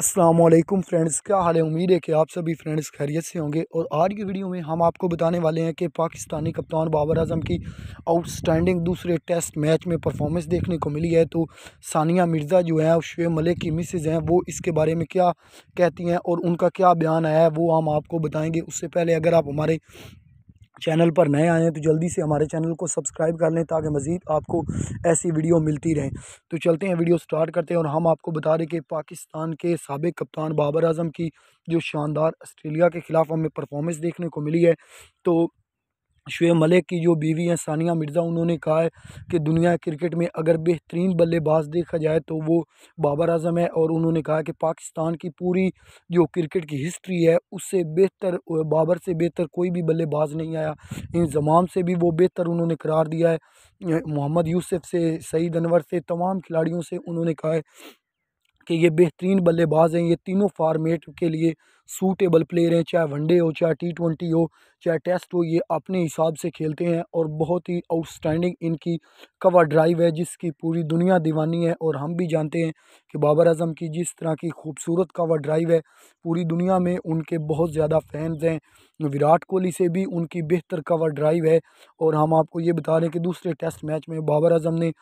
Aslam friends क्या हाल है उम्मीद है कि आप सभी फ्रेंड्स खैरियत से होंगे और आज की वीडियो में हम आपको बताने वाले हैं कि पाकिस्तानी कप्तान बाबर आजम की आउटस्टैंडिंग दूसरे टेस्ट मैच में परफॉर्मेंस देखने को मिली है तो सानिया मिर्ज़ा जो है और शुएब मलिक की मिसेज़ हैं वो इसके बारे में क्या कहती हैं और उनका क्या बयान आया है वो हम आपको बताएँगे उससे पहले अगर आप हमारे चैनल पर नए आए हैं तो जल्दी से हमारे चैनल को सब्सक्राइब कर लें ताकि मज़ीद आपको ऐसी वीडियो मिलती रहें तो चलते हैं वीडियो स्टार्ट करते हैं और हम आपको बता रहे कि पाकिस्तान के सबक कप्तान बाबर अजम की जो शानदार आस्ट्रेलिया के ख़िलाफ़ हमें परफॉर्मेंस देखने को मिली है तो शुएब मलिक की जो बीवी हैं सानिया मिर्ज़ा उन्होंने कहा है कि दुनिया क्रिकेट में अगर बेहतरीन बल्लेबाज देखा जाए तो वो बाबर अजम है और उन्होंने कहा कि पाकिस्तान की पूरी जो क्रिकेट की हिस्ट्री है उससे बेहतर बाबर से बेहतर कोई भी बल्लेबाज नहीं आया इन जमाम से भी वो बेहतर उन्होंने करार दिया है मोहम्मद यूसुफ से सईद अनवर से तमाम खिलाड़ियों से उन्होंने कहा है कि ये बेहतरीन बल्लेबाज हैं ये तीनों फार्मेट के लिए सूटेबल प्लेयर हैं चाहे वनडे हो चाहे टी ट्वेंटी हो चाहे टेस्ट हो ये अपने हिसाब से खेलते हैं और बहुत ही आउटस्टैंडिंग इनकी कवर ड्राइव है जिसकी पूरी दुनिया दीवानी है और हम भी जानते हैं कि बाबर अजम की जिस तरह की खूबसूरत कवर ड्राइव है पूरी दुनिया में उनके बहुत ज़्यादा फैंस हैं विराट कोहली से भी उनकी बेहतर कवर ड्राइव है और हम आपको ये बता रहे हैं कि दूसरे टेस्ट मैच में बाबर अजम ने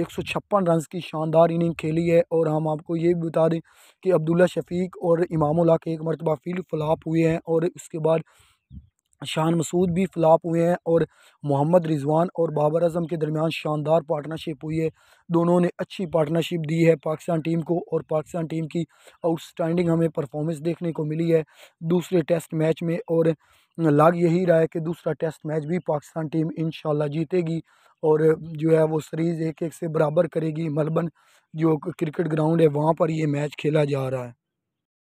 एक सौ छप्पन रन की शानदार इनिंग खेली है और हम आपको ये भी बता दें कि अब्दुल्ला शफीक और इमामुल्ला के एक मरतबा फील्ड फ्लाप हुए हैं और उसके बाद शान मसूद भी फ्लाप हुए हैं और मोहम्मद रिजवान और बाबर अजम के दरमियान शानदार पार्टनरशिप हुई है दोनों ने अच्छी पार्टनरशिप दी है पाकिस्तान टीम को और पाकिस्तान टीम की आउटस्टैंडिंग हमें परफॉर्मेंस देखने को मिली है दूसरे टेस्ट मैच में और लग यही रहा है कि दूसरा टेस्ट मैच भी पाकिस्तान टीम इन जीतेगी और जो है वो सीरीज़ एक एक से बराबर करेगी मलबन जो क्रिकेट ग्राउंड है वहाँ पर ये मैच खेला जा रहा है